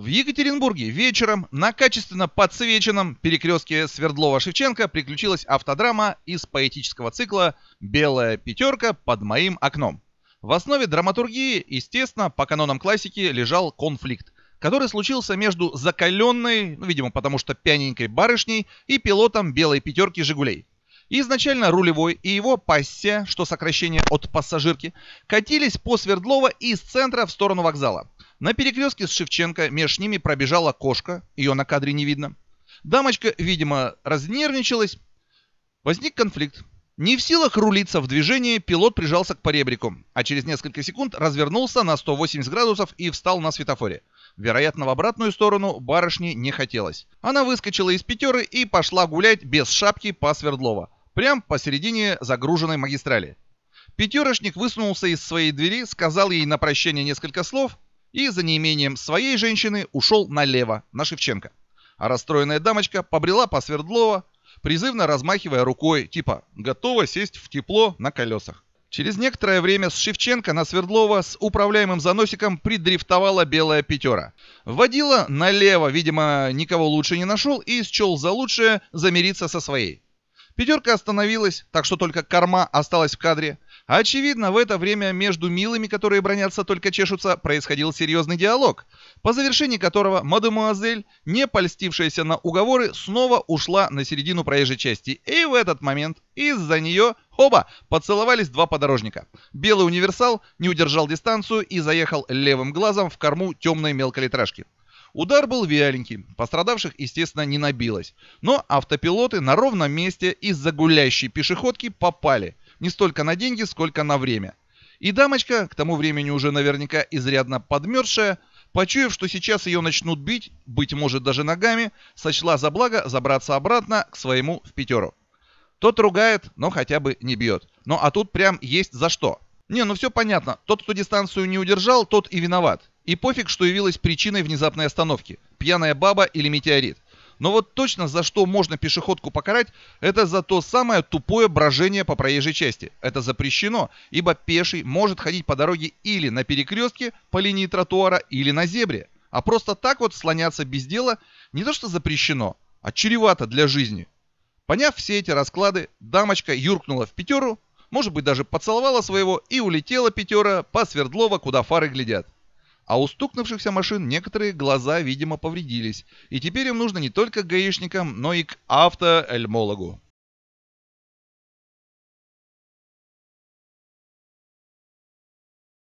В Екатеринбурге вечером на качественно подсвеченном перекрестке Свердлова-Шевченко приключилась автодрама из поэтического цикла «Белая пятерка под моим окном». В основе драматургии, естественно, по канонам классики лежал конфликт, который случился между закаленной, ну, видимо, потому что пьяненькой барышней и пилотом белой пятерки «Жигулей». Изначально рулевой и его пассе, что сокращение от пассажирки, катились по Свердлова из центра в сторону вокзала – на перекрестке с Шевченко между ними пробежала кошка, ее на кадре не видно. Дамочка, видимо, разнервничалась. Возник конфликт. Не в силах рулиться в движении, пилот прижался к поребрику, а через несколько секунд развернулся на 180 градусов и встал на светофоре. Вероятно, в обратную сторону барышне не хотелось. Она выскочила из пятеры и пошла гулять без шапки по Свердлова, прям посередине загруженной магистрали. Пятерочник высунулся из своей двери, сказал ей на прощение несколько слов, и за неимением своей женщины ушел налево, на Шевченко. А расстроенная дамочка побрела по Свердлова, призывно размахивая рукой, типа «готова сесть в тепло на колесах». Через некоторое время с Шевченко на Свердлова с управляемым заносиком придрифтовала белая пятера. Водила налево, видимо, никого лучше не нашел и счел за лучшее замириться со своей. Пятерка остановилась, так что только корма осталась в кадре. Очевидно, в это время между милыми, которые бронятся только чешутся, происходил серьезный диалог, по завершении которого мадемуазель, не польстившаяся на уговоры, снова ушла на середину проезжей части. И в этот момент из-за нее, оба поцеловались два подорожника. Белый универсал не удержал дистанцию и заехал левым глазом в корму темной мелколитражки. Удар был вяленький, пострадавших, естественно, не набилось. Но автопилоты на ровном месте из-за гулящей пешеходки попали. Не столько на деньги, сколько на время. И дамочка, к тому времени уже наверняка изрядно подмерзшая, почуяв, что сейчас ее начнут бить, быть может даже ногами, сочла за благо забраться обратно к своему в пятеру. Тот ругает, но хотя бы не бьет. Ну а тут прям есть за что. Не, ну все понятно. Тот, кто дистанцию не удержал, тот и виноват. И пофиг, что явилась причиной внезапной остановки – пьяная баба или метеорит. Но вот точно за что можно пешеходку покарать, это за то самое тупое брожение по проезжей части. Это запрещено, ибо пеший может ходить по дороге или на перекрестке, по линии тротуара, или на зебре. А просто так вот слоняться без дела не то что запрещено, а чревато для жизни. Поняв все эти расклады, дамочка юркнула в пятеру, может быть даже поцеловала своего и улетела пятера по Свердлова, куда фары глядят. А у стукнувшихся машин некоторые глаза, видимо, повредились, и теперь им нужно не только к гаишникам, но и к автоэльмологу.